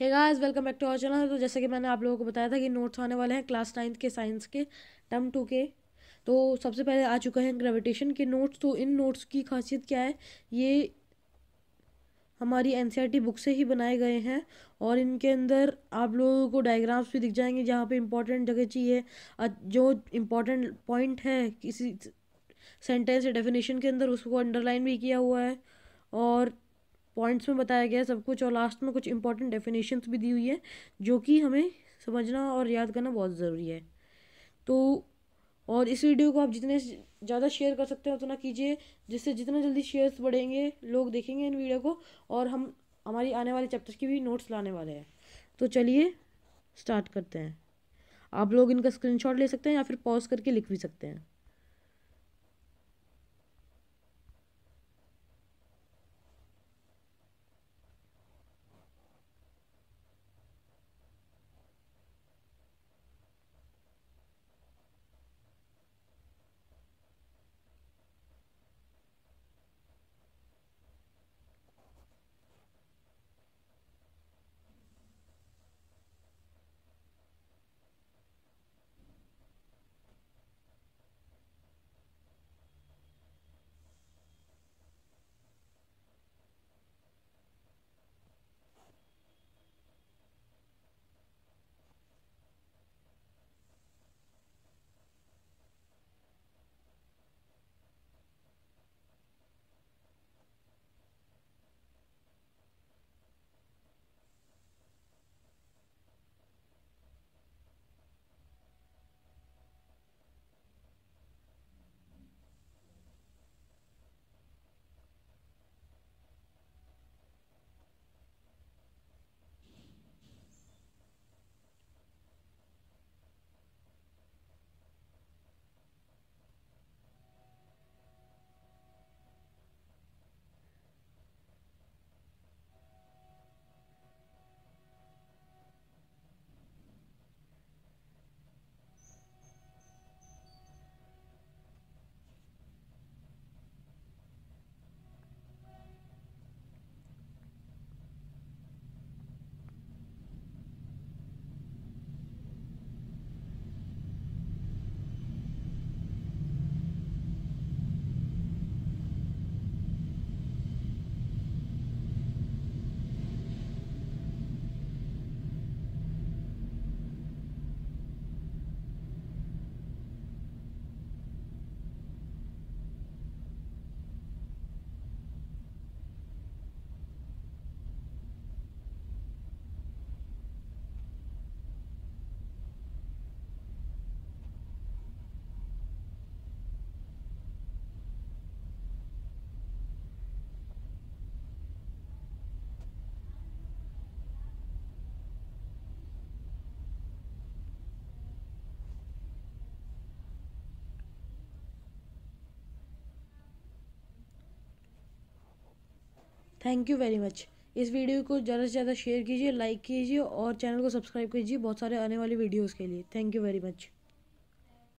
hey guys welcome back to our channel तो जैसे कि मैंने आप लोगों को बताया था कि नोट्स आने वाले हैं क्लास नाइन्थ के साइंस के टर्म टू के तो सबसे पहले आ चुका है ग्रेविटेशन के नोट्स तो इन नोट्स की खासियत क्या है ये हमारी एन बुक e से ही बनाए गए हैं और इनके अंदर आप लोगों को डायग्राम्स भी दिख जाएंगे जहाँ पर इम्पॉर्टेंट जगह चाहिए जो इम्पोर्टेंट पॉइंट है किसी सेंटेंस या डेफिनेशन के अंदर उसको अंडरलाइन भी किया हुआ है और पॉइंट्स में बताया गया है सब कुछ और लास्ट में कुछ इंपॉर्टेंट डेफिनेशंस भी दी हुई है जो कि हमें समझना और याद करना बहुत ज़रूरी है तो और इस वीडियो को आप जितने ज़्यादा शेयर कर सकते हैं उतना कीजिए जिससे जितना जल्दी शेयर्स बढ़ेंगे लोग देखेंगे इन वीडियो को और हम हमारी आने वाले चैप्टर्स की भी नोट्स लाने वाले हैं तो चलिए स्टार्ट करते हैं आप लोग इनका स्क्रीनशॉट ले सकते हैं या फिर पॉज करके लिख भी सकते हैं थैंक यू वेरी मच इस वीडियो को ज़्यादा से ज़्यादा शेयर कीजिए लाइक कीजिए और चैनल को सब्सक्राइब कीजिए बहुत सारे आने वाली वीडियोज़ के लिए थैंक यू वेरी मच